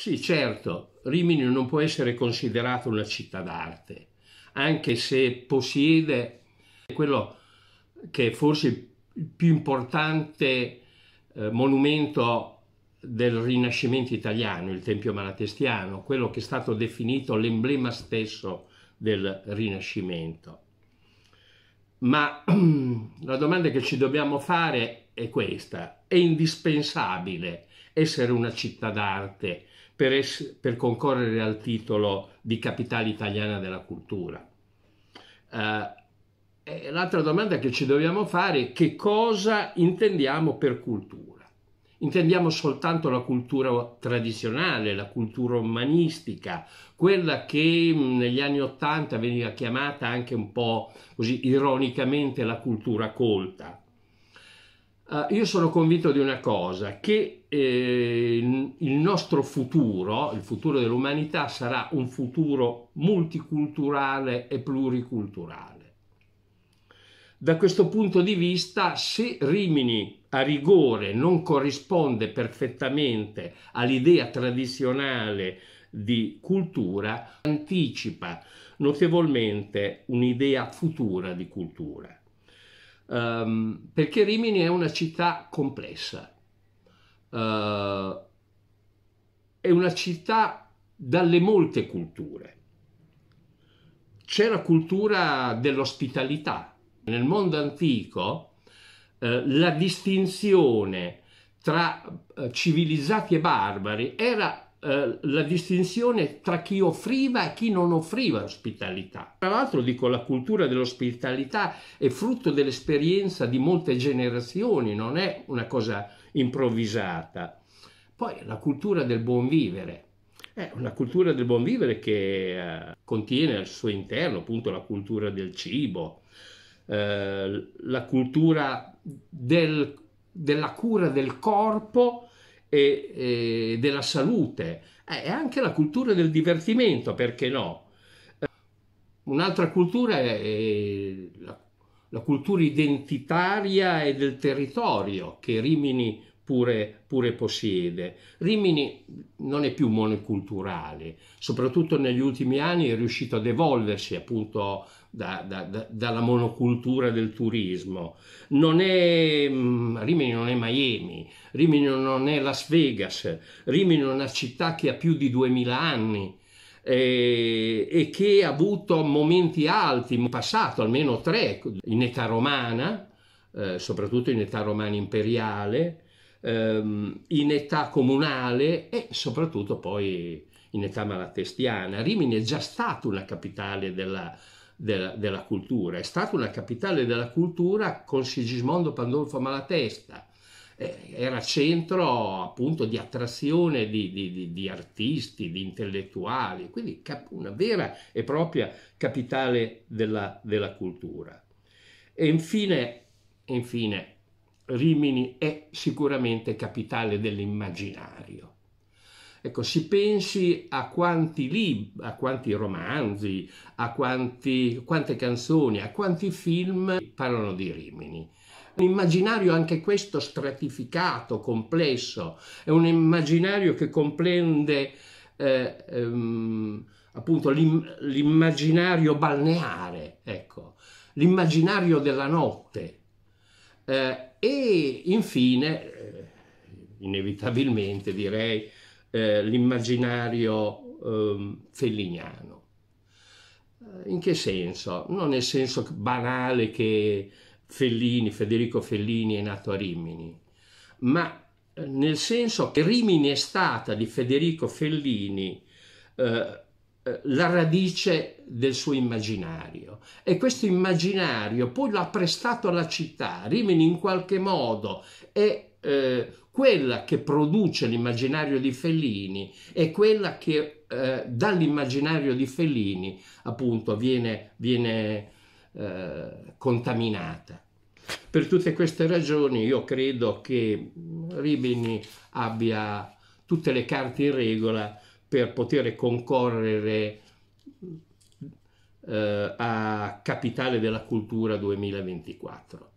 Sì, certo, Rimini non può essere considerata una città d'arte, anche se possiede quello che è forse il più importante eh, monumento del Rinascimento italiano, il Tempio Malatestiano, quello che è stato definito l'emblema stesso del Rinascimento. Ma la domanda che ci dobbiamo fare è questa, è indispensabile essere una città d'arte per, es- per concorrere al titolo di capitale italiana della cultura. Uh, l'altra domanda che ci dobbiamo fare è che cosa intendiamo per cultura? Intendiamo soltanto la cultura tradizionale, la cultura umanistica, quella che mm, negli anni Ottanta veniva chiamata anche un po' così ironicamente la cultura colta. Eh, io sono convinto di una cosa, che eh, il nostro futuro, il futuro dell'umanità, sarà un futuro multiculturale e pluriculturale. Da questo punto di vista, se Rimini a rigore non corrisponde perfettamente all'idea tradizionale di cultura, anticipa notevolmente un'idea futura di cultura um, perché Rimini è una città complessa, uh, è una città dalle molte culture. C'è la cultura dell'ospitalità. Nel mondo antico uh, la distinzione tra eh, civilizzati e barbari era eh, la distinzione tra chi offriva e chi non offriva ospitalità. Tra l'altro dico la cultura dell'ospitalità è frutto dell'esperienza di molte generazioni, non è una cosa improvvisata. Poi la cultura del buon vivere. È una cultura del buon vivere che eh, contiene al suo interno appunto la cultura del cibo, eh, la cultura del, della cura del corpo, e, e della salute eh, e eh, anche la cultura del divertimento, perché no? Eh, un'altra cultura è la, la cultura identitaria e del territorio che Rimini Pure, pure, possiede. Rimini non è più monoculturale, soprattutto negli ultimi anni è riuscito ad evolversi appunto da, da, da, dalla monocultura del turismo. Non è, mm, Rimini non è Miami, Rimini non è Las Vegas, Rimini è una città che ha più di 2000 anni eh, e che ha avuto momenti alti, in passato almeno tre, in età romana, eh, soprattutto in età romana imperiale, ehm, in età comunale e soprattutto poi in età malatestiana. Rimini è già stata una capitale della, della, della, cultura, è stata una capitale della cultura con Sigismondo Pandolfo Malatesta, eh, era centro appunto di attrazione di, di, di, di artisti, di intellettuali, quindi cap- una vera e propria capitale della, della cultura. E infine, infine, Rimini è sicuramente capitale dell'immaginario Ecco, si pensi a quanti libri, a quanti romanzi, a quanti, quante canzoni, a quanti film parlano di Rimini. Un immaginario anche questo stratificato, complesso, è un immaginario che comprende eh, ehm, appunto l'immaginario balneare, ecco, l'immaginario della notte. Eh, e infine, eh, inevitabilmente direi, eh, l'immaginario ehm, eh, felliniano. In che senso? Non nel senso banale che Fellini, Federico Fellini è nato a Rimini, ma eh, nel senso che Rimini è stata di Federico Fellini eh, eh, la radice del suo immaginario e questo immaginario poi l'ha prestato alla città. Rimini in qualche modo è eh, quella che produce l'immaginario di Fellini e quella che eh, dall'immaginario di Fellini appunto viene, viene eh, contaminata. Per tutte queste ragioni io credo che Ribini abbia tutte le carte in regola per poter concorrere eh, a Capitale della Cultura 2024.